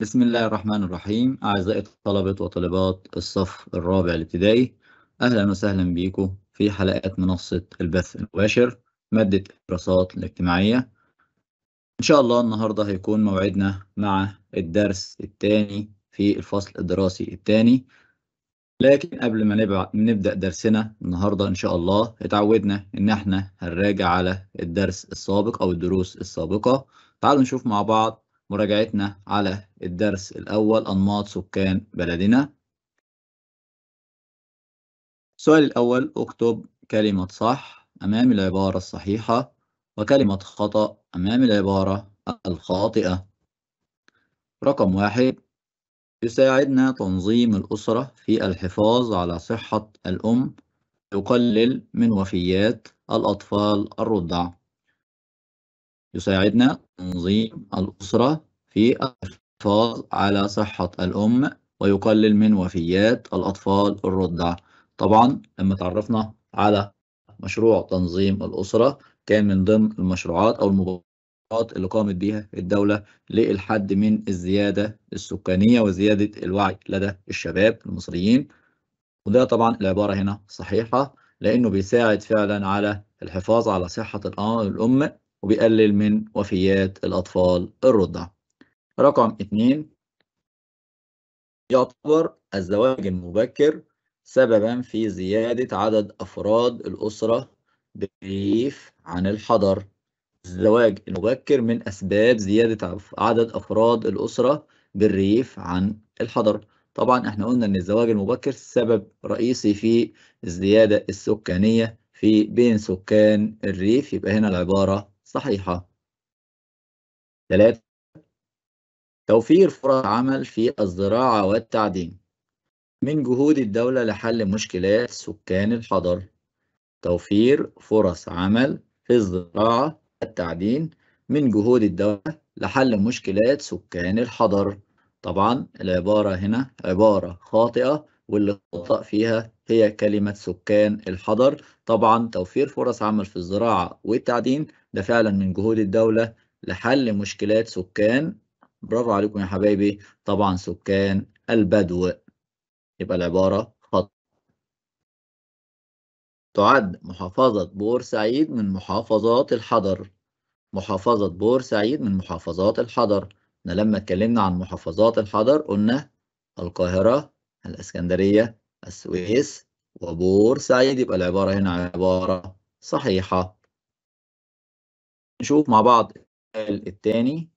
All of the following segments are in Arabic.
بسم الله الرحمن الرحيم أعزائي الطلبة وطالبات الصف الرابع الابتدائي أهلا وسهلا بيكم في حلقات منصة البث المباشر مادة الدراسات الاجتماعية إن شاء الله النهاردة هيكون موعدنا مع الدرس الثاني في الفصل الدراسي الثاني لكن قبل ما نبدأ درسنا النهاردة إن شاء الله اتعودنا إن إحنا هنراجع على الدرس السابق أو الدروس السابقة تعالوا نشوف مع بعض مراجعتنا على الدرس الأول أنماط سكان بلدنا السؤال الأول اكتب كلمة صح أمام العبارة الصحيحة وكلمة خطأ أمام العبارة الخاطئة رقم واحد يساعدنا تنظيم الأسرة في الحفاظ على صحة الأم يقلل من وفيات الأطفال الرضع يساعدنا تنظيم الأسرة في الحفاظ على صحة الأم ويقلل من وفيات الأطفال الرضع طبعا لما تعرفنا على مشروع تنظيم الأسرة كان من ضمن المشروعات أو المبادرات اللي قامت بها الدولة للحد من الزيادة السكانية وزيادة الوعي لدى الشباب المصريين وده طبعا العبارة هنا صحيحة لأنه بيساعد فعلا على الحفاظ على صحة الأم وبيقلل من وفيات الأطفال الرضع رقم اتنين يعتبر الزواج المبكر سببا في زيادة عدد أفراد الأسرة بريف عن الحضر الزواج المبكر من أسباب زيادة عدد أفراد الأسرة بالريف عن الحضر طبعا احنا قلنا ان الزواج المبكر سبب رئيسي في الزيادة السكانية في بين سكان الريف يبقى هنا العبارة صحيحة ثلاثة توفير فرص عمل في الزراعة والتعدين من جهود الدولة لحل مشكلات سكان الحضر توفير فرص عمل في الزراعة والتعدين من جهود الدولة لحل مشكلات سكان الحضر طبعا العبارة هنا عبارة خاطئة واللي خطأ فيها هي كلمة سكان الحضر طبعا توفير فرص عمل في الزراعة والتعدين ده فعلا من جهود الدولة لحل مشكلات سكان برافو عليكم يا حبايبي طبعا سكان البدو يبقى العبارة خطأ تعد محافظة بورسعيد من محافظات الحضر محافظة بورسعيد من محافظات الحضر احنا لما اتكلمنا عن محافظات الحضر قلنا القاهرة الاسكندريه السويس وبورسعيد يبقى العباره هنا عباره صحيحه نشوف مع بعض الثاني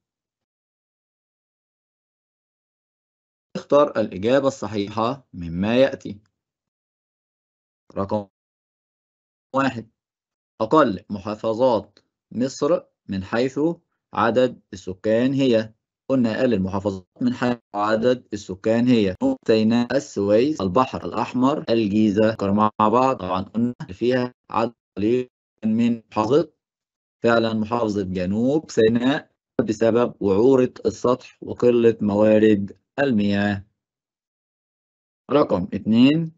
اختر الإجابة الصحيحة مما يأتي رقم واحد أقل محافظات مصر من حيث عدد السكان هي قلنا أقل المحافظات من حيث عدد السكان هي سيناء السويس البحر الأحمر الجيزة مع بعض طبعا قلنا فيها عدد قليل من محافظة فعلا محافظة جنوب سيناء بسبب وعورة السطح وقلة موارد المياه رقم اثنين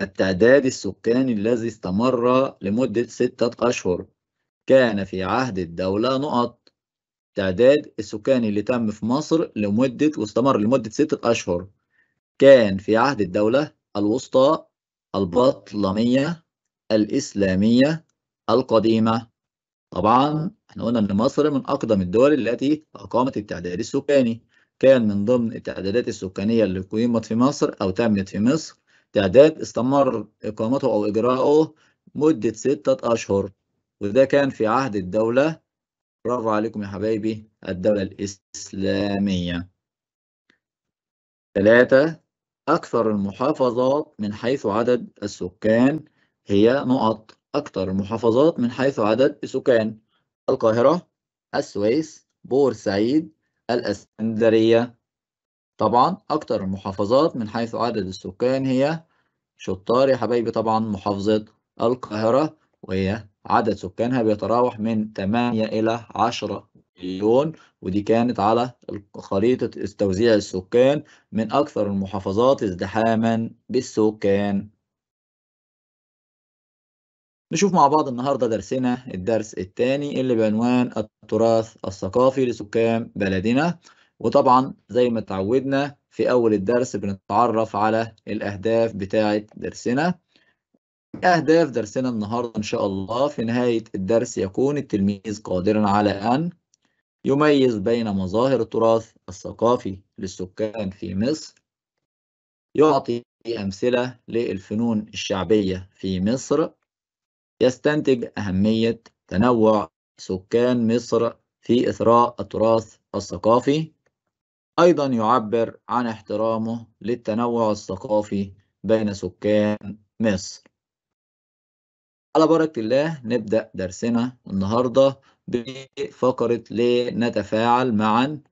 التعداد السكاني الذي استمر لمدة ستة أشهر كان في عهد الدولة نقط تعداد السكاني اللي تم في مصر لمدة واستمر لمدة ستة أشهر كان في عهد الدولة الوسطى البطلمية الإسلامية القديمة طبعا احنا قلنا ان مصر من اقدم الدول التي اقامت التعداد السكاني كان من ضمن التعدادات السكانيه اللي قيمت في مصر او تمت في مصر تعداد استمر اقامته او اجراؤه مده سته اشهر وده كان في عهد الدوله برافو عليكم يا حبايبي الدولة الإسلامية ثلاثة أكثر المحافظات من حيث عدد السكان هي نقط أكثر المحافظات من حيث عدد السكان القاهرة السويس بورسعيد الأسكندرية طبعا أكثر المحافظات من حيث عدد السكان هي شطار يا حبايبي طبعا محافظة القاهرة وهي عدد سكانها بيتراوح من 8 إلى 10 مليون ودي كانت على خريطة توزيع السكان من أكثر المحافظات ازدحاما بالسكان نشوف مع بعض النهاردة درسنا الدرس الثاني اللي بعنوان التراث الثقافي لسكان بلدنا وطبعا زي ما اتعودنا في أول الدرس بنتعرف على الأهداف بتاعة درسنا أهداف درسنا النهاردة إن شاء الله في نهاية الدرس يكون التلميذ قادرا على أن يميز بين مظاهر التراث الثقافي للسكان في مصر يعطي أمثلة للفنون الشعبية في مصر يستنتج أهمية تنوع سكان مصر في إثراء التراث الثقافي أيضا يعبر عن احترامه للتنوع الثقافي بين سكان مصر على بركة الله نبدأ درسنا النهاردة بفقرة لنتفاعل معا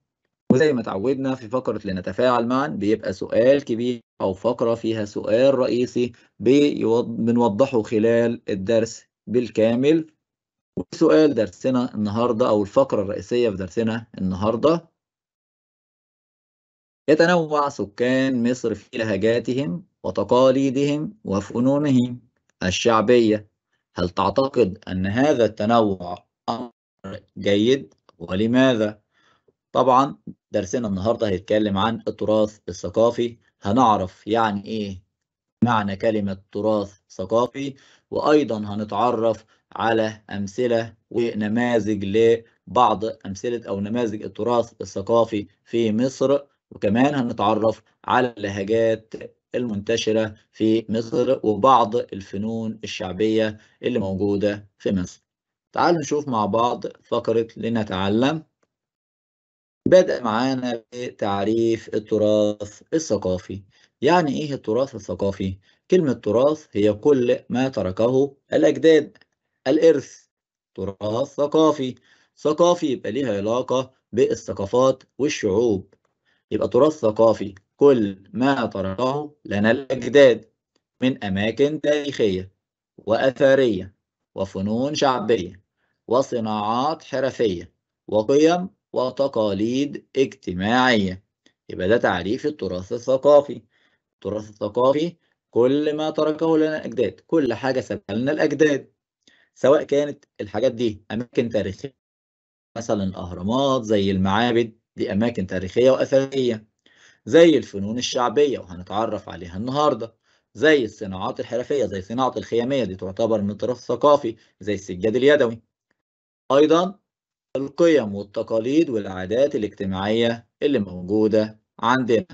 وزي ما اتعودنا في فقرة لنتفاعل معا بيبقى سؤال كبير أو فقرة فيها سؤال رئيسي بنوضحه خلال الدرس بالكامل وسؤال درسنا النهاردة أو الفقرة الرئيسية في درسنا النهاردة يتنوع سكان مصر في لهجاتهم وتقاليدهم وفنونهم الشعبية هل تعتقد أن هذا التنوع أمر جيد ولماذا؟ طبعا درسنا النهاردة هيتكلم عن التراث الثقافي هنعرف يعني إيه معنى كلمة تراث ثقافي وأيضا هنتعرف على أمثلة ونماذج لبعض أمثلة أو نماذج التراث الثقافي في مصر وكمان هنتعرف على لهجات المنتشرة في مصر وبعض الفنون الشعبية اللي موجودة في مصر تعالوا نشوف مع بعض فقرة لنتعلم بدأ معانا بتعريف التراث الثقافي يعني إيه التراث الثقافي؟ كلمة تراث هي كل ما تركه الأجداد الإرث تراث ثقافي ثقافي يبقى ليها علاقة بالثقافات والشعوب يبقى تراث ثقافي كل ما تركه لنا الأجداد من أماكن تاريخية وأثرية وفنون شعبية وصناعات حرفية وقيم وتقاليد اجتماعية يبقى ده تعريف التراث الثقافي التراث الثقافي كل ما تركه لنا الأجداد كل حاجة سابها لنا الأجداد سواء كانت الحاجات دي أماكن تاريخية مثلا الأهرامات زي المعابد دي أماكن تاريخية وأثرية زي الفنون الشعبية وهنتعرف عليها النهاردة زي الصناعات الحرفية زي صناعة الخيامية دي تعتبر من طرف ثقافي زي السجاد اليدوي أيضا القيم والتقاليد والعادات الاجتماعية اللي موجودة عندنا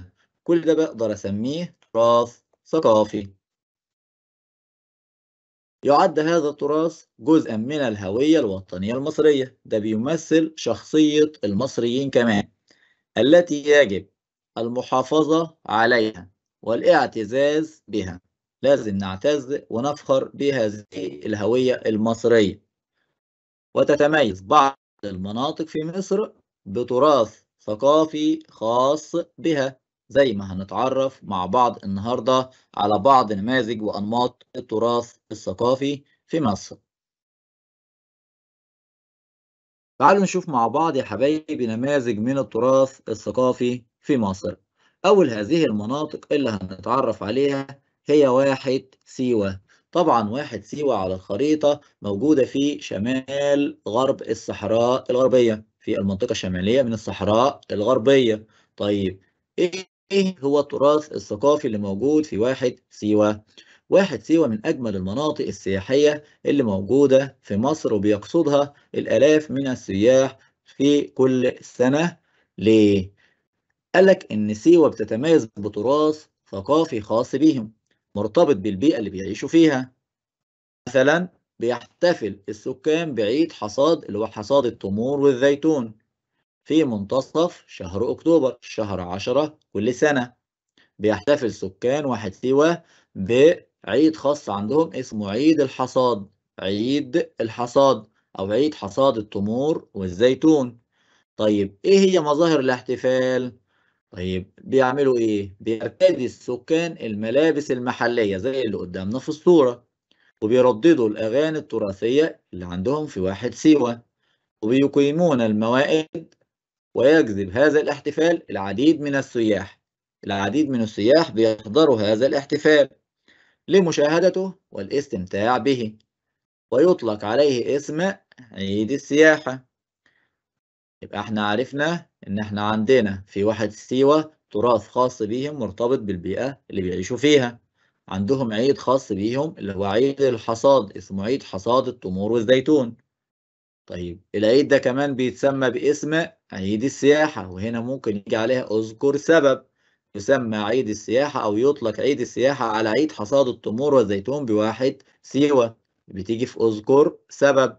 كل ده بقدر أسميه تراث ثقافي يعد هذا التراث جزءا من الهوية الوطنية المصرية ده بيمثل شخصية المصريين كمان التي يجب المحافظة عليها والاعتزاز بها لازم نعتز ونفخر بهذه الهوية المصرية وتتميز بعض المناطق في مصر بتراث ثقافي خاص بها زي ما هنتعرف مع بعض النهاردة على بعض نماذج وأنماط التراث الثقافي في مصر تعالوا نشوف مع بعض يا حبايبي نماذج من التراث الثقافي في مصر أول هذه المناطق اللي هنتعرف عليها هي واحد سيوة طبعا واحد سيوة على الخريطة موجودة في شمال غرب الصحراء الغربية في المنطقة الشمالية من الصحراء الغربية طيب إيه هو التراث الثقافي اللي موجود في واحد سيوة؟ واحد سيوة من أجمل المناطق السياحية اللي موجودة في مصر وبيقصدها الآلاف من السياح في كل سنة ليه؟ قالك إن سيوة بتتميز بتراث ثقافي خاص بيهم مرتبط بالبيئة اللي بيعيشوا فيها مثلا بيحتفل السكان بعيد حصاد اللي هو حصاد التمور والزيتون في منتصف شهر أكتوبر شهر عشرة كل سنة بيحتفل سكان واحد سيوة بعيد خاص عندهم اسمه عيد الحصاد عيد الحصاد أو عيد حصاد التمور والزيتون طيب إيه هي مظاهر الاحتفال؟ طيب بيعملوا ايه؟ بيرتدي السكان الملابس المحلية زي اللي قدامنا في الصورة وبيرددوا الأغاني التراثية اللي عندهم في واحد سيوة وبيقيمون الموائد ويجذب هذا الاحتفال العديد من السياح العديد من السياح بيحضروا هذا الاحتفال لمشاهدته والاستمتاع به ويطلق عليه اسم عيد السياحة يبقى احنا عرفنا إن إحنا عندنا في واحد سيوة تراث خاص بيهم مرتبط بالبيئة اللي بيعيشوا فيها عندهم عيد خاص بيهم اللي هو عيد الحصاد اسمه عيد حصاد التمور والزيتون طيب العيد ده كمان بيتسمى باسم عيد السياحة وهنا ممكن يجي عليها أذكر سبب يسمى عيد السياحة أو يطلق عيد السياحة على عيد حصاد التمور والزيتون بواحد سيوة بتيجي في أذكر سبب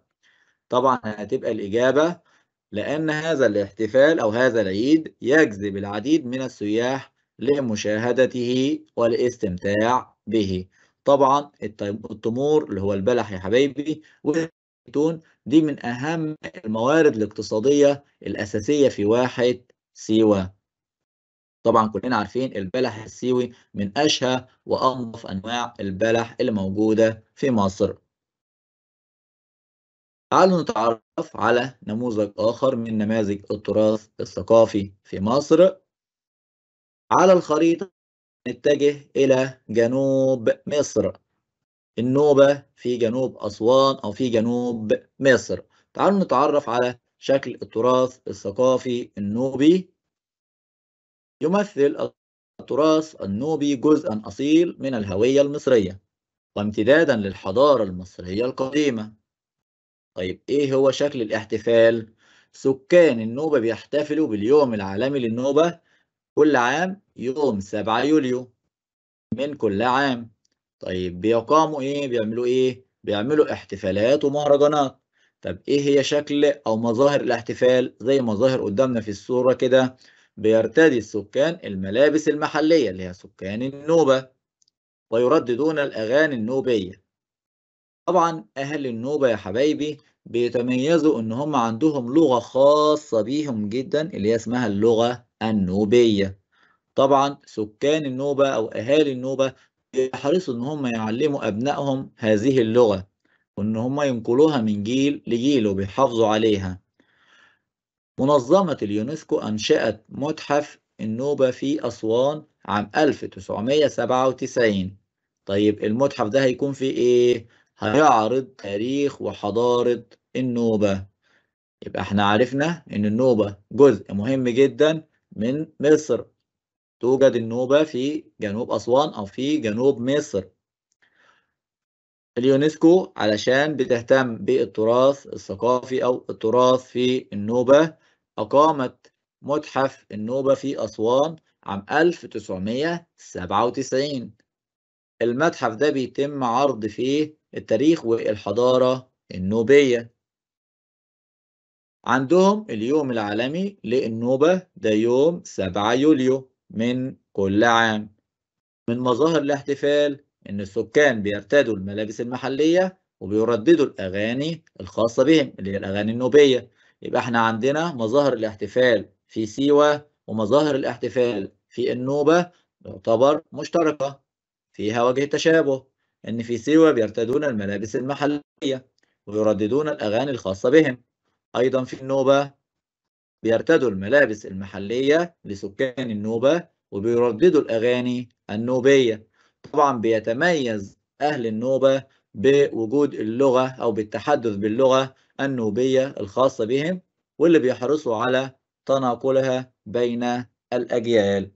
طبعا هتبقى الإجابة لأن هذا الاحتفال أو هذا العيد يجذب العديد من السياح لمشاهدته والاستمتاع به طبعا التمور اللي هو البلح يا حبايبي والزيتون دي من أهم الموارد الاقتصادية الأساسية في واحة سيوة طبعا كلنا عارفين البلح السيوي من أشهى وأنظف أنواع البلح اللي موجودة في مصر تعالوا نتعرف على نموذج آخر من نماذج التراث الثقافي في مصر على الخريطة نتجه إلى جنوب مصر النوبة في جنوب أسوان أو في جنوب مصر تعالوا نتعرف على شكل التراث الثقافي النوبي يمثل التراث النوبي جزءا أصيل من الهوية المصرية وامتدادا للحضارة المصرية القديمة طيب إيه هو شكل الاحتفال؟ سكان النوبة بيحتفلوا باليوم العالمي للنوبة كل عام يوم 7 يوليو من كل عام طيب بيقاموا إيه؟ بيعملوا إيه؟ بيعملوا احتفالات ومهرجانات طب إيه هي شكل أو مظاهر الاحتفال زي مظاهر قدامنا في الصورة كده بيرتدي السكان الملابس المحلية اللي هي سكان النوبة ويرددون الأغاني النوبية طبعا اهل النوبه يا حبايبي بيتميزوا ان هم عندهم لغه خاصه بيهم جدا اللي هي اسمها اللغه النوبيه طبعا سكان النوبه او اهالي النوبه بيحرصوا ان هم يعلموا ابنائهم هذه اللغه وان هم ينقلوها من جيل لجيل وبيحافظوا عليها منظمه اليونسكو انشات متحف النوبه في اسوان عام 1997 طيب المتحف ده هيكون فيه ايه هيعرض تاريخ وحضارة النوبة يبقى احنا عرفنا ان النوبة جزء مهم جدا من مصر توجد النوبة في جنوب أسوان أو في جنوب مصر اليونسكو علشان بتهتم بالتراث الثقافي أو التراث في النوبة أقامت متحف النوبة في أسوان عام 1997 المتحف ده بيتم عرض فيه التاريخ والحضارة النوبية عندهم اليوم العالمي للنوبة ده يوم 7 يوليو من كل عام من مظاهر الاحتفال إن السكان بيرتدوا الملابس المحلية وبيرددوا الأغاني الخاصة بهم اللي هي الأغاني النوبية يبقى احنا عندنا مظاهر الاحتفال في سيوة ومظاهر الاحتفال في النوبة تعتبر مشتركة فيها وجه تشابه أن في سيوة بيرتدون الملابس المحلية ويرددون الأغاني الخاصة بهم أيضا في النوبة بيرتدوا الملابس المحلية لسكان النوبة وبيرددوا الأغاني النوبية طبعا بيتميز أهل النوبة بوجود اللغة أو بالتحدث باللغة النوبية الخاصة بهم واللي بيحرصوا على تناقلها بين الأجيال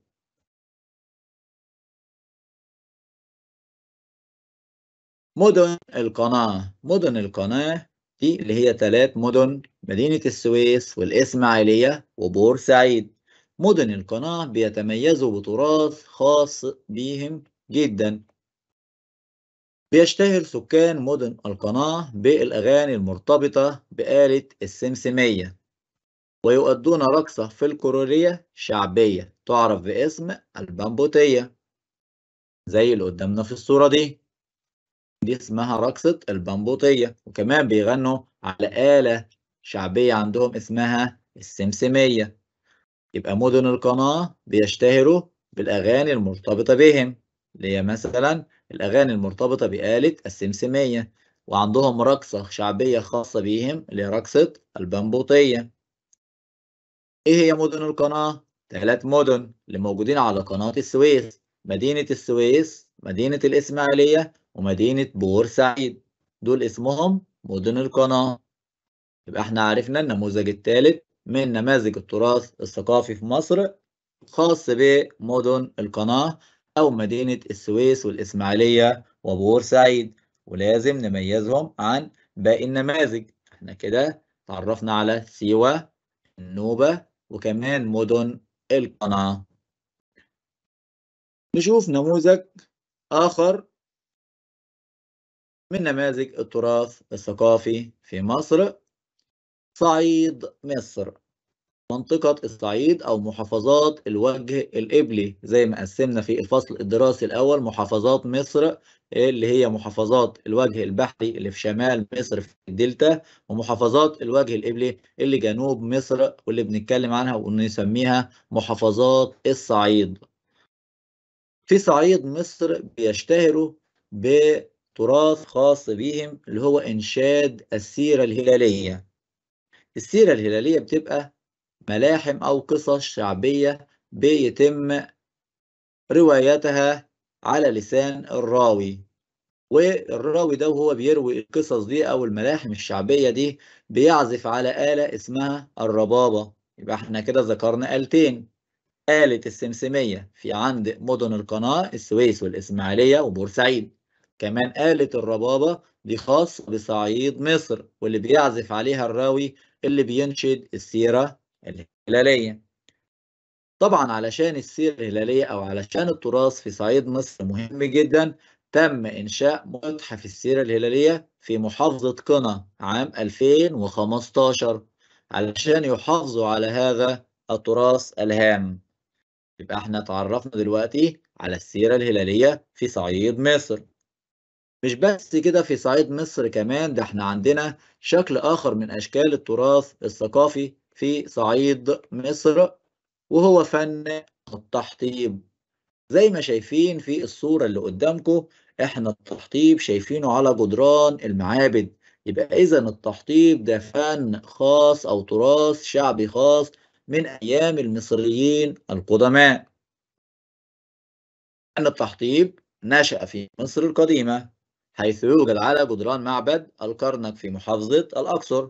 مدن القناة مدن القناة دي اللي هي ثلاث مدن مدينة السويس والإسماعيلية وبورسعيد مدن القناة بيتميزوا بتراث خاص بيهم جدا بيشتهر سكان مدن القناة بالأغاني المرتبطة بآلة السمسمية ويؤدون رقصة فلكلورية شعبية تعرف باسم البامبوتية زي اللي قدامنا في الصورة دي دي اسمها رقصة البنبوطية وكمان بيغنوا على آلة شعبية عندهم اسمها السمسمية يبقى مدن القناة بيشتهروا بالأغاني المرتبطة بهم اللي هي مثلا الأغاني المرتبطة بآلة السمسمية وعندهم رقصة شعبية خاصة بيهم اللي هي رقصة البنبوطية إيه هي مدن القناة؟ ثلاث مدن اللي موجودين على قناة السويس مدينة السويس مدينة الإسماعيلية ومدينة بورسعيد دول اسمهم مدن القناة يبقى احنا عرفنا النموذج الثالث من نماذج التراث الثقافي في مصر خاص بمدن القناة أو مدينة السويس والإسماعيلية وبورسعيد ولازم نميزهم عن باقي النماذج احنا كده تعرفنا على سيوة النوبة وكمان مدن القناة نشوف نموذج آخر من نماذج التراث الثقافي في مصر صعيد مصر منطقة الصعيد أو محافظات الوجه الإبلي زي ما قسمنا في الفصل الدراسي الأول محافظات مصر اللي هي محافظات الوجه البحري اللي في شمال مصر في الدلتا ومحافظات الوجه الإبلي اللي جنوب مصر واللي بنتكلم عنها ونسميها محافظات الصعيد. في صعيد مصر بيشتهروا تراث خاص بيهم اللي هو إنشاد السيرة الهلالية السيرة الهلالية بتبقى ملاحم أو قصص شعبية بيتم روايتها على لسان الراوي والراوي ده وهو بيروي القصص دي أو الملاحم الشعبية دي بيعزف على آلة اسمها الربابة يبقى احنا كده ذكرنا آلتين آلة السمسمية في عند مدن القناة السويس والإسماعيلية وبورسعيد كمان آلة الربابة دي خاص بصعيد مصر واللي بيعزف عليها الراوي اللي بينشد السيرة الهلالية طبعا علشان السيرة الهلالية أو علشان التراث في صعيد مصر مهم جدا تم إنشاء متحف السيرة الهلالية في محافظة قنا عام 2015 علشان يحافظوا على هذا التراث الهام يبقى احنا تعرفنا دلوقتي على السيرة الهلالية في صعيد مصر مش بس كده في صعيد مصر كمان ده احنا عندنا شكل آخر من أشكال التراث الثقافي في صعيد مصر وهو فن التحطيب زي ما شايفين في الصورة اللي قدامكم احنا التحطيب شايفينه على جدران المعابد يبقى إذا التحطيب ده فن خاص أو تراث شعبي خاص من أيام المصريين القدماء. أن التحطيب نشأ في مصر القديمة حيث يوجد على جدران معبد الكرنك في محافظة الأقصر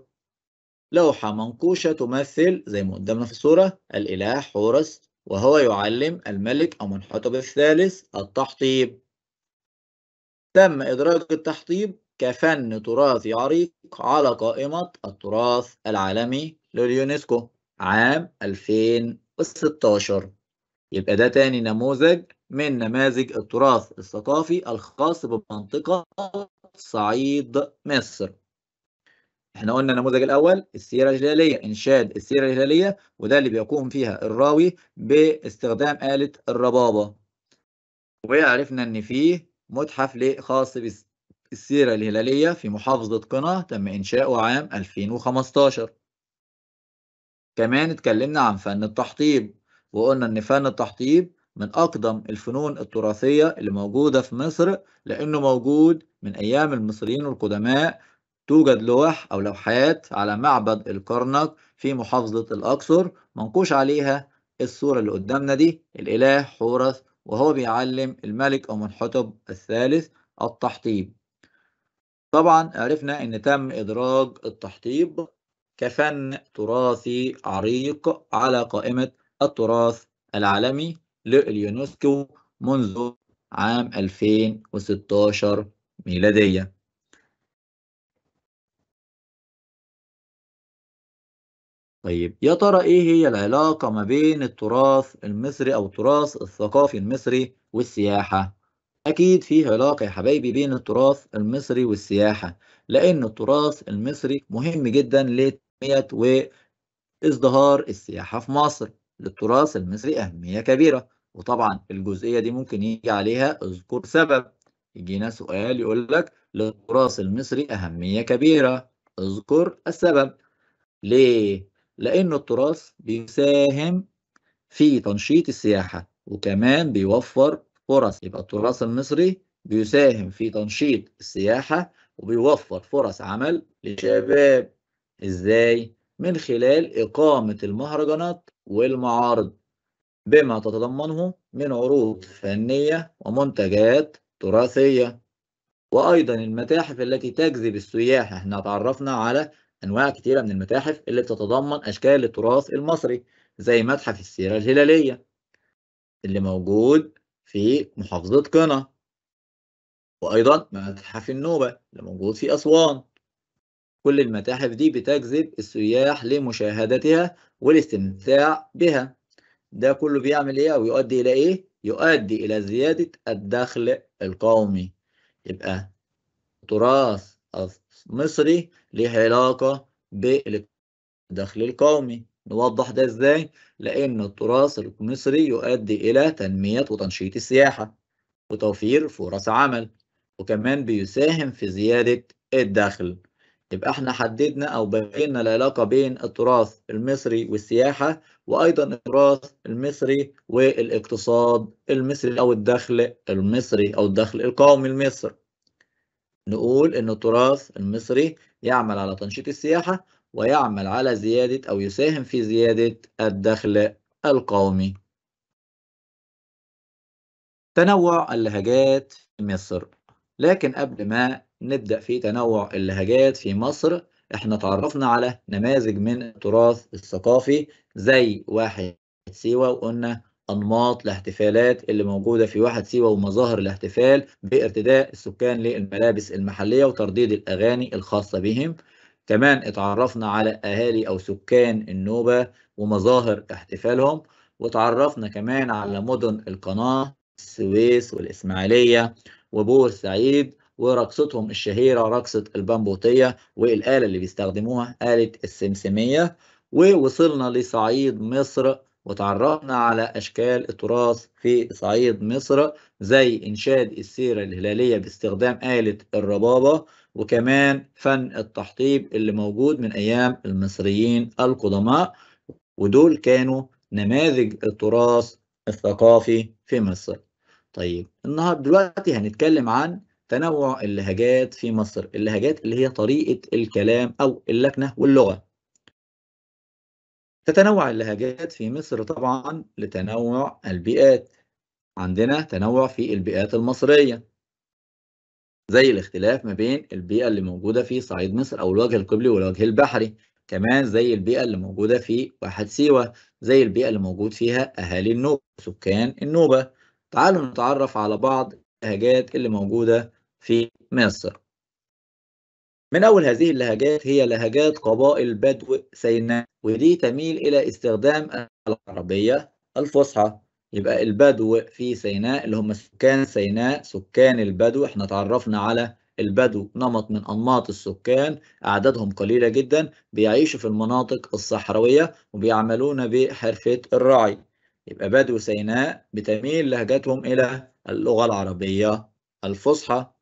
لوحة منقوشة تمثل زي ما قدامنا في الصورة الإله حورس وهو يعلم الملك أمنحوتب الثالث التحطيب تم إدراج التحطيب كفن تراثي عريق على قائمة التراث العالمي لليونسكو عام 2016 يبقى ده تاني نموذج من نماذج التراث الثقافي الخاص بمنطقة صعيد مصر احنا قلنا النموذج الاول السيره الهلاليه انشاد السيره الهلاليه وده اللي بيقوم فيها الراوي باستخدام اله الربابه وعرفنا ان فيه متحف خاص بالسيره الهلاليه في محافظه قنا تم انشاؤه عام 2015 كمان اتكلمنا عن فن التحطيب وقلنا ان فن التحطيب من أقدم الفنون التراثية اللي موجودة في مصر لأنه موجود من أيام المصريين القدماء توجد لوح أو لوحات على معبد الكرنك في محافظة الأقصر منقوش عليها الصورة اللي قدامنا دي الإله حورس وهو بيعلم الملك أمنحتب الثالث التحطيب طبعا عرفنا ان تم ادراج التحطيب كفن تراثي عريق على قائمة التراث العالمي لليونسكو منذ عام 2016 ميلادية طيب يا ترى ايه هي العلاقة ما بين التراث المصري او التراث الثقافي المصري والسياحة اكيد في علاقة يا حبايبي بين التراث المصري والسياحة لان التراث المصري مهم جدا لتنمية وازدهار السياحة في مصر للتراث المصري اهمية كبيرة وطبعا الجزئية دي ممكن يجي عليها اذكر سبب يجينا سؤال يقول لك للتراث المصري أهمية كبيرة اذكر السبب ليه؟ لأن التراث بيساهم في تنشيط السياحة وكمان بيوفر فرص يبقى التراث المصري بيساهم في تنشيط السياحة وبيوفر فرص عمل لشباب ازاي؟ من خلال إقامة المهرجانات والمعارض بما تتضمنه من عروض فنية ومنتجات تراثية وأيضا المتاحف التي تجذب السياح احنا تعرفنا على أنواع كتيرة من المتاحف اللي بتتضمن أشكال التراث المصري زي متحف السيرة الهلالية اللي موجود في محافظة قنا وأيضا متحف النوبة اللي موجود في أسوان كل المتاحف دي بتجذب السياح لمشاهدتها والاستمتاع بها ده كله بيعمل ايه او يؤدي الى ايه يؤدي الى زياده الدخل القومي يبقى تراث مصري له علاقه بالدخل القومي نوضح ده ازاي لان التراث المصري يؤدي الى تنميه وتنشيط السياحه وتوفير فرص عمل وكمان بيساهم في زياده الدخل يبقى احنا حددنا او بينا العلاقه بين التراث المصري والسياحه وايضا التراث المصري والاقتصاد المصري او الدخل المصري او الدخل القومي لمصر. نقول ان التراث المصري يعمل على تنشيط السياحه ويعمل على زياده او يساهم في زياده الدخل القومي. تنوع اللهجات في مصر لكن قبل ما نبدأ في تنوع اللهجات في مصر احنا تعرفنا على نماذج من التراث الثقافي زي واحد سيوة وقلنا أنماط الاحتفالات اللي موجودة في واحد سيوة ومظاهر الاحتفال بارتداء السكان للملابس المحلية وترديد الأغاني الخاصة بهم كمان اتعرفنا على أهالي أو سكان النوبة ومظاهر احتفالهم وتعرفنا كمان على مدن القناة السويس والإسماعيلية وبورسعيد ورقصتهم الشهيرة رقصة البامبوتية والآلة اللي بيستخدموها آلة السمسمية ووصلنا لصعيد مصر وتعرفنا على أشكال التراث في صعيد مصر زي إنشاد السيرة الهلالية باستخدام آلة الربابة وكمان فن التحطيب اللي موجود من أيام المصريين القدماء ودول كانوا نماذج التراث الثقافي في مصر. طيب النهارده دلوقتي هنتكلم عن تنوع اللهجات في مصر اللهجات اللي هي طريقة الكلام أو اللكنة واللغة تتنوع اللهجات في مصر طبعا لتنوع البيئات عندنا تنوع في البيئات المصرية زي الاختلاف ما بين البيئة اللي موجودة في صعيد مصر أو الوجه القبلي والوجه البحري كمان زي البيئة اللي موجودة في واحد سيوة زي البيئة اللي موجود فيها أهالي النوبة سكان النوبة تعالوا نتعرف على بعض اللهجات اللي موجودة في مصر من أول هذه اللهجات هي لهجات قبائل بدو سيناء ودي تميل إلى استخدام العربية الفصحى يبقى البدو في سيناء اللي هم سكان سيناء سكان البدو احنا تعرفنا على البدو نمط من أنماط السكان أعدادهم قليلة جدا بيعيشوا في المناطق الصحراوية وبيعملون بحرفة الرعي يبقى بدو سيناء بتميل لهجتهم إلى اللغة العربية الفصحى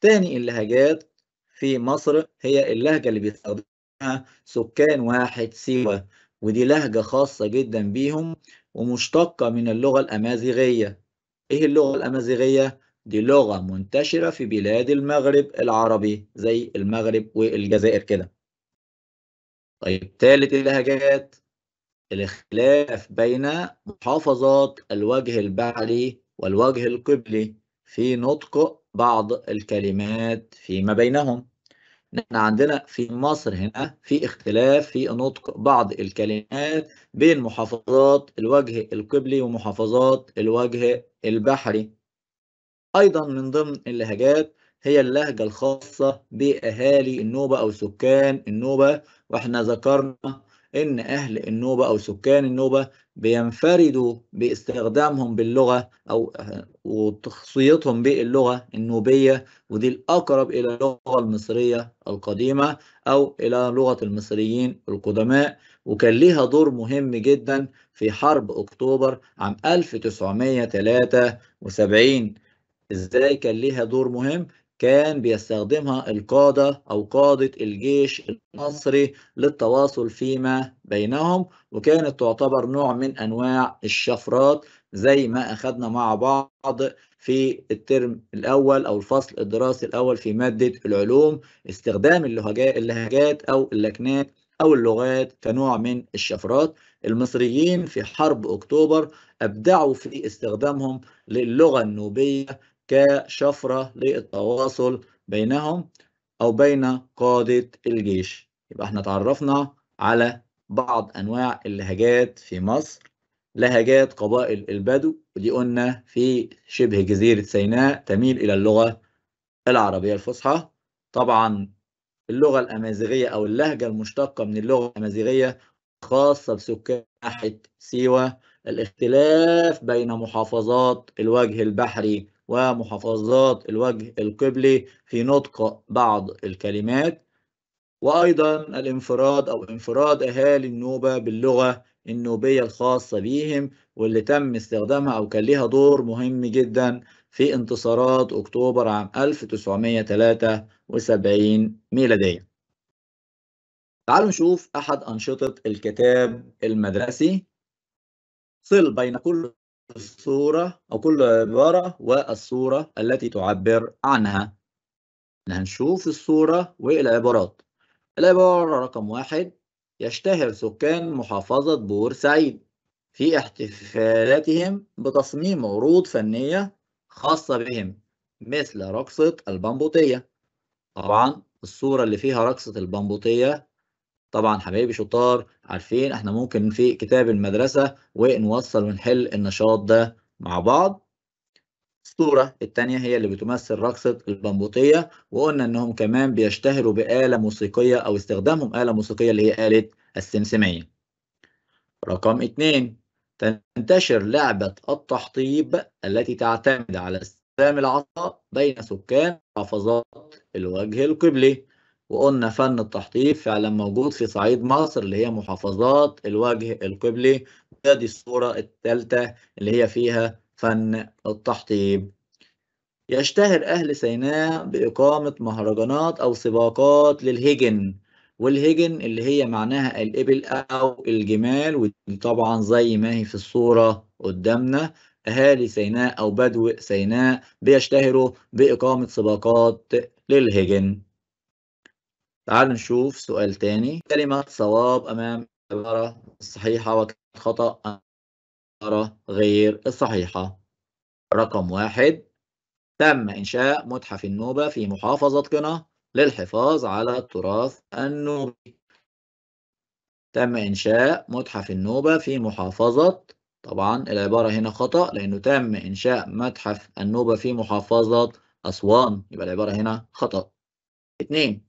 تاني اللهجات في مصر هي اللهجة اللي بيستخدمها سكان واحد سيوة ودي لهجة خاصة جدا بيهم ومشتقة من اللغة الأمازيغية إيه اللغة الأمازيغية؟ دي لغة منتشرة في بلاد المغرب العربي زي المغرب والجزائر كده طيب تالت اللهجات الاختلاف بين محافظات الوجه البعلي والوجه القبلي في نطق بعض الكلمات فيما بينهم نحن عندنا في مصر هنا في اختلاف في نطق بعض الكلمات بين محافظات الوجه القبلي ومحافظات الوجه البحري أيضا من ضمن اللهجات هي اللهجة الخاصة بأهالي النوبة أو سكان النوبة وإحنا ذكرنا إن أهل النوبة أو سكان النوبة بينفردوا باستخدامهم باللغة أو وتخصيتهم باللغة النوبية ودي الأقرب إلى اللغة المصرية القديمة أو إلى لغة المصريين القدماء وكان ليها دور مهم جدا في حرب أكتوبر عام 1973 إزاي كان ليها دور مهم؟ كان بيستخدمها القادة أو قادة الجيش المصري للتواصل فيما بينهم وكانت تعتبر نوع من أنواع الشفرات زي ما أخذنا مع بعض في الترم الأول أو الفصل الدراسي الأول في مادة العلوم استخدام اللهجات أو اللكنات أو اللغات كنوع من الشفرات المصريين في حرب أكتوبر أبدعوا في استخدامهم للغة النوبية كشفرة للتواصل بينهم أو بين قادة الجيش يبقى احنا تعرفنا على بعض أنواع اللهجات في مصر لهجات قبائل البدو ودي قلنا في شبه جزيرة سيناء تميل إلى اللغة العربية الفصحى طبعا اللغة الأمازيغية أو اللهجة المشتقة من اللغة الأمازيغية خاصة بسكان ناحية سيوة الاختلاف بين محافظات الوجه البحري ومحافظات الوجه القبلي في نطق بعض الكلمات وأيضا الانفراد أو انفراد أهالي النوبة باللغة النوبية الخاصة بهم واللي تم استخدامها أو كان لها دور مهم جدا في انتصارات أكتوبر عام 1973 ميلادية تعالوا نشوف أحد أنشطة الكتاب المدرسي صل بين كل الصورة أو كل عبارة والصورة التي تعبر عنها هنشوف الصورة والعبارات العبارة رقم واحد يشتهر سكان محافظة بورسعيد في احتفالاتهم بتصميم عروض فنية خاصة بهم مثل رقصة البمبوطية طبعا الصورة اللي فيها رقصة البمبوطية طبعا حبايبي شطار عارفين احنا ممكن في كتاب المدرسة ونوصل ونحل النشاط ده مع بعض الصورة التانية هي اللي بتمثل رقصة البمبوطية وقلنا انهم كمان بيشتهروا بآلة موسيقية او استخدامهم آلة موسيقية اللي هي آلة السمسمية رقم اتنين تنتشر لعبة التحطيب التي تعتمد على استخدام العصا بين سكان محافظات الوجه القبلي وقلنا فن التحطيب فعلا موجود في صعيد مصر اللي هي محافظات الوجه القبلي دي الصورة الثالثة اللي هي فيها فن التحطيب يشتهر أهل سيناء بإقامة مهرجانات أو سباقات للهجن والهجن اللي هي معناها الإبل أو الجمال وطبعا زي ما هي في الصورة قدامنا أهالي سيناء أو بدو سيناء بيشتهروا بإقامة سباقات للهجن تعال نشوف سؤال تاني كلمة صواب أمام العبارة الصحيحة وكلمة خطأ أمام غير الصحيحة رقم واحد تم إنشاء متحف النوبة في محافظة قنا للحفاظ على التراث النوبي تم إنشاء متحف النوبة في محافظة طبعا العبارة هنا خطأ لأنه تم إنشاء متحف النوبة في محافظة أسوان يبقى العبارة هنا خطأ اتنين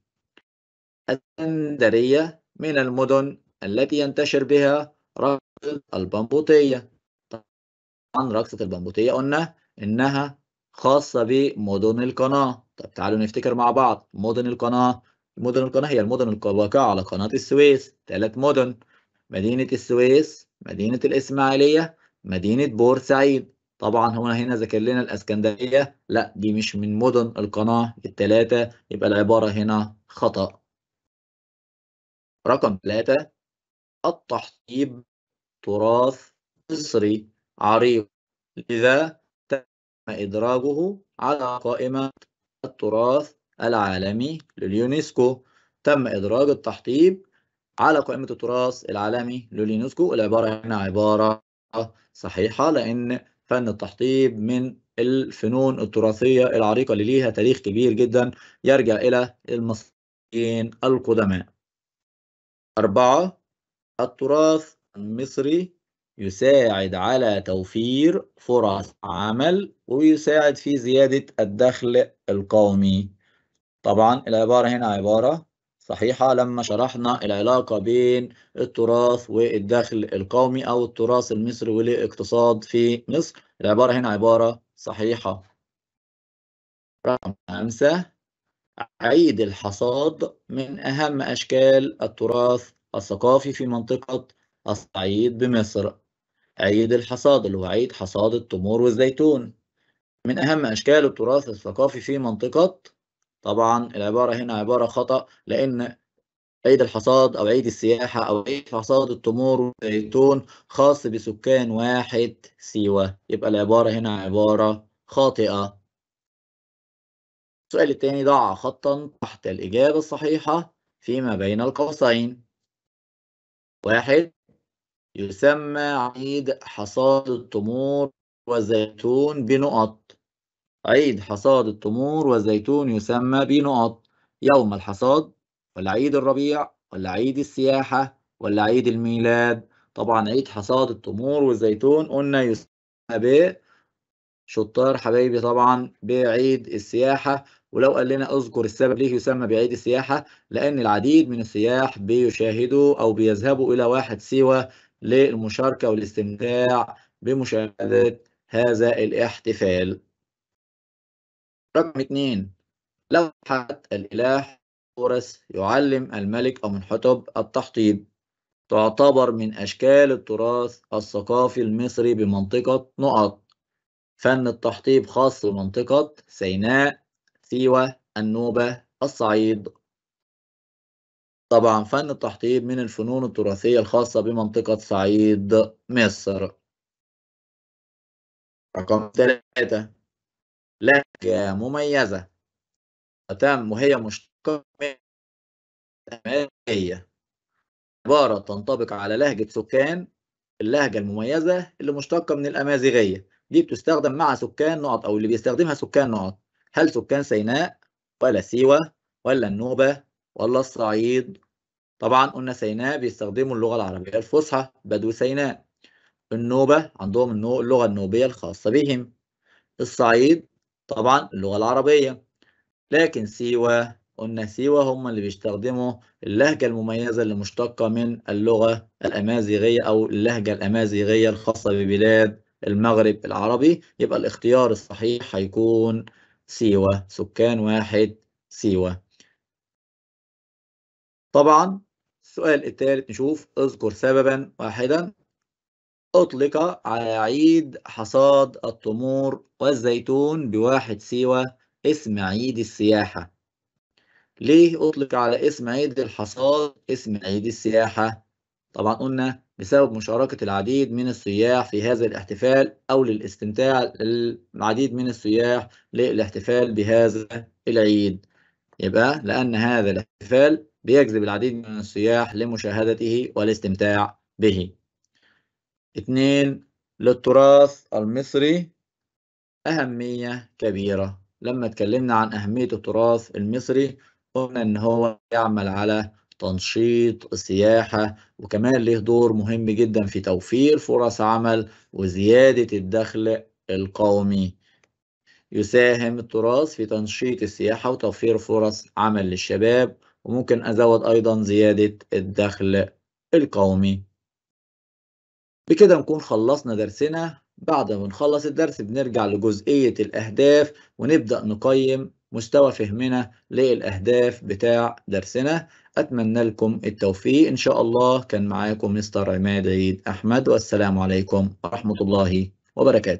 الاسكندرية من المدن التي ينتشر بها رقصة البنبوطية طبعا رقصة البنبوطية قلنا إنها خاصة بمدن القناة طب تعالوا نفتكر مع بعض مدن القناة مدن القناة هي المدن الواقعة على قناة السويس ثلاث مدن مدينة السويس مدينة الإسماعيلية مدينة بورسعيد طبعا هو هنا ذكر لنا الاسكندريه لا دي مش من مدن القناه الثلاثه يبقى العباره هنا خطا رقم ثلاثة التحطيب تراث مصري عريق لذا تم إدراجه على قائمة التراث العالمي لليونسكو تم إدراج التحطيب على قائمة التراث العالمي لليونسكو العبارة هنا عبارة صحيحة لأن فن التحطيب من الفنون التراثية العريقة اللي ليها تاريخ كبير جدا يرجع إلى المصريين القدماء أربعة التراث المصري يساعد على توفير فرص عمل ويساعد في زيادة الدخل القومي طبعا العبارة هنا عبارة صحيحة لما شرحنا العلاقة بين التراث والدخل القومي أو التراث المصري والاقتصاد في مصر العبارة هنا عبارة صحيحة رقم خمسة عيد الحصاد من أهم أشكال التراث الثقافي في منطقة الصعيد بمصر عيد الحصاد اللي هو عيد حصاد التمور والزيتون من أهم أشكال التراث الثقافي في منطقة طبعا العبارة هنا عبارة خطأ لأن عيد الحصاد أو عيد السياحة أو عيد حصاد التمور والزيتون خاص بسكان واحد سيوة يبقى العبارة هنا عبارة خاطئة السؤال الثاني ضع خطا تحت الإجابة الصحيحة فيما بين القوسين واحد يسمى عيد حصاد التمور والزيتون بنقط عيد حصاد التمور والزيتون يسمى بنقط يوم الحصاد ولا عيد الربيع ولا عيد السياحة ولا عيد الميلاد طبعا عيد حصاد التمور والزيتون قلنا يسمى ب شطار حبايبي طبعا بعيد السياحة ولو قال لنا اذكر السبب ليه يسمى بعيد السياحة لأن العديد من السياح بيشاهدوا أو بيذهبوا إلى واحد سيوة للمشاركة والاستمتاع بمشاهدة هذا الاحتفال رقم اثنين لوحة الإله أورس يعلم الملك أو من حطب التحطيب تعتبر من أشكال التراث الثقافي المصري بمنطقة نقط فن التحطيب خاص بمنطقة سيناء سيوة النوبة الصعيد طبعا فن التحطيب من الفنون التراثية الخاصة بمنطقة صعيد مصر رقم ثلاثة لهجة مميزة تم وهي مشتقة من الأمازيغية عبارة تنطبق على لهجة سكان اللهجة المميزة اللي مشتقة من الأمازيغية دي بتستخدم مع سكان نقط أو اللي بيستخدمها سكان نقط هل سكان سيناء ولا سيوة ولا النوبة ولا الصعيد طبعا قلنا سيناء بيستخدموا اللغة العربية الفصحى بدو سيناء النوبة عندهم اللغة النوبية الخاصة بهم الصعيد طبعا اللغة العربية لكن سيوة قلنا سيوة هم اللي بيستخدموا اللهجة المميزة اللي مشتقة من اللغة الأمازيغية أو اللهجة الأمازيغية الخاصة ببلاد المغرب العربي يبقى الاختيار الصحيح هيكون سيوة سكان واحد سيوة طبعا السؤال الثالث نشوف اذكر سببا واحدا أطلق على عيد حصاد التمور والزيتون بواحد سيوة اسم عيد السياحة ليه أطلق على اسم عيد الحصاد اسم عيد السياحة طبعا قلنا بسبب مشاركة العديد من السياح في هذا الاحتفال أو للاستمتاع العديد من السياح للاحتفال بهذا العيد يبقى لأن هذا الاحتفال بيجذب العديد من السياح لمشاهدته والاستمتاع به اتنين للتراث المصري أهمية كبيرة لما اتكلمنا عن أهمية التراث المصري قلنا إن هو يعمل على تنشيط سياحة وكمان له دور مهم جدا في توفير فرص عمل وزيادة الدخل القومي يساهم التراث في تنشيط السياحة وتوفير فرص عمل للشباب وممكن أزود أيضا زيادة الدخل القومي بكده نكون خلصنا درسنا بعد ما نخلص الدرس بنرجع لجزئية الأهداف ونبدأ نقيم مستوى فهمنا للأهداف بتاع درسنا أتمنى لكم التوفيق إن شاء الله كان معاكم مستر عماد عيد أحمد والسلام عليكم ورحمة الله وبركاته